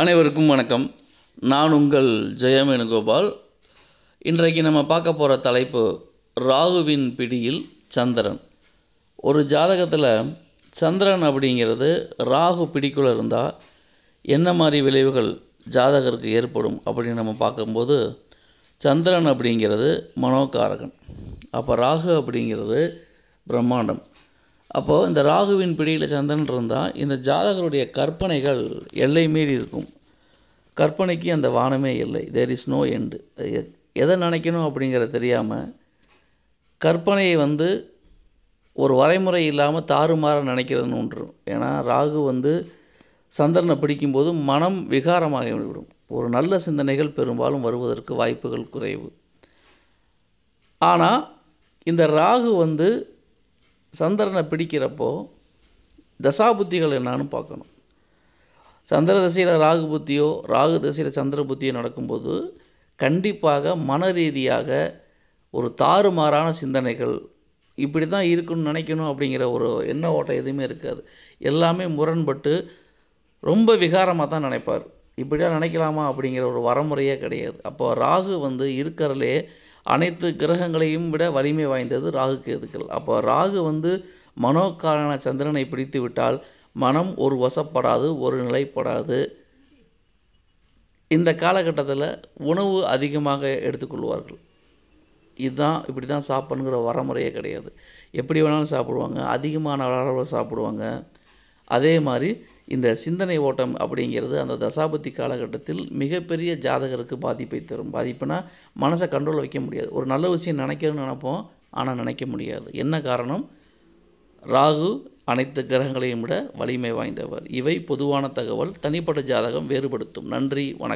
அனைவருக்கும் வணக்கம் நான் உங்கள் ஜெயமேணுகோபால் இன்றைக்கு நம்ம பார்க்க போகிற தலைப்பு ராகுவின் பிடியில் சந்திரன் ஒரு ஜாதகத்தில் சந்திரன் அப்படிங்கிறது ராகு பிடிக்குள்ளே இருந்தால் என்ன மாதிரி விளைவுகள் ஜாதகருக்கு ஏற்படும் அப்படின்னு நம்ம பார்க்கும்போது சந்திரன் அப்படிங்கிறது மனோகாரகன் அப்போ ராகு அப்படிங்கிறது பிரம்மாண்டம் அப்போது இந்த ராகுவின் பிடியில் சந்திரன் இருந்தால் இந்த ஜாதகருடைய கற்பனைகள் எல்லை மீறி இருக்கும் கற்பனைக்கு அந்த வானமே இல்லை தேர் இஸ் நோ எண்டு எதை நினைக்கணும் அப்படிங்கிறத தெரியாமல் கற்பனையை வந்து ஒரு வரைமுறை இல்லாமல் தாறுமாற நினைக்கிறதுன்னு ஒன்று ஏன்னா ராகு வந்து சந்திரனை பிடிக்கும்போது மனம் விகாரமாக விடும் ஒரு நல்ல சிந்தனைகள் பெரும்பாலும் வருவதற்கு வாய்ப்புகள் குறைவு ஆனால் இந்த ராகு வந்து சந்திரனை பிடிக்கிறப்போ தசாபுத்திகள் என்னான்னு பார்க்கணும் சந்திர தசையில் ராகு புத்தியோ ராகு தசையில் சந்திர புத்தியோ நடக்கும்போது கண்டிப்பாக மன ரீதியாக ஒரு தாறுமாறான சிந்தனைகள் இப்படி தான் இருக்குன்னு நினைக்கணும் அப்படிங்கிற ஒரு எண்ண ஓட்டம் எதுவுமே இருக்காது எல்லாமே முரண்பட்டு ரொம்ப விகாரமாக தான் நினைப்பார் இப்படிலாம் நினைக்கலாமா அப்படிங்கிற ஒரு வரமுறையே கிடையாது அப்போ ராகு வந்து இருக்கிறதுலே அனைத்து கிரகங்களையும் விட வலிமை வாய்ந்தது ராகு கேதுக்கள் அப்போ ராகு வந்து மனோக்காரன சந்திரனை பிடித்து விட்டால் மனம் ஒரு வசப்படாது ஒரு நிலைப்படாது இந்த காலகட்டத்தில் உணவு அதிகமாக எடுத்துக்கொள்வார்கள் இதுதான் இப்படி தான் சாப்பிடுங்கிற வரமுறையே கிடையாது எப்படி வேணாலும் சாப்பிடுவாங்க அதிகமான அளவில் சாப்பிடுவாங்க அதே மாதிரி இந்த சிந்தனை ஓட்டம் அப்படிங்கிறது அந்த தசாபதி காலகட்டத்தில் மிகப்பெரிய ஜாதகருக்கு பாதிப்பை தரும் பாதிப்புனா மனசை கண்ட்ரோல் வைக்க முடியாது ஒரு நல்ல விஷயம் நினைக்கிறேன்னு நினப்போம் ஆனால் நினைக்க முடியாது என்ன காரணம் ராகு அனைத்து கிரகங்களையும் விட வலிமை வாய்ந்தவர் இவை பொதுவான தகவல் தனிப்பட்ட ஜாதகம் வேறுபடுத்தும் நன்றி வணக்கம்